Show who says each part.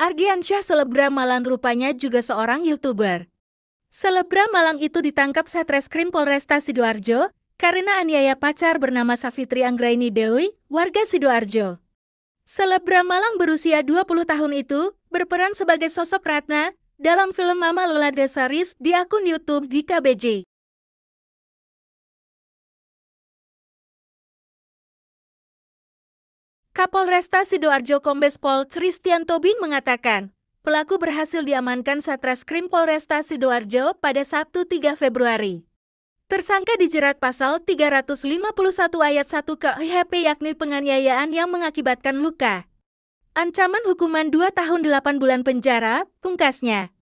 Speaker 1: Argiansyah selebgram Malang rupanya juga seorang YouTuber. Selebgram Malang itu ditangkap Satreskrim Polresta Sidoarjo karena aniaya pacar bernama Safitri Anggraini Dewi, warga Sidoarjo. Selebgram Malang berusia 20 tahun itu berperan sebagai sosok Ratna dalam film Mama Lola Desaris di akun
Speaker 2: YouTube di KBJ. Kapolresta Sidoarjo Kombes Pol Christian
Speaker 1: Tobing mengatakan, pelaku berhasil diamankan Satreskrim Polresta Sidoarjo pada Sabtu 3 Februari. Tersangka dijerat pasal 351 ayat 1 KUHP yakni penganiayaan yang mengakibatkan luka. Ancaman hukuman
Speaker 2: 2 tahun 8 bulan penjara, pungkasnya.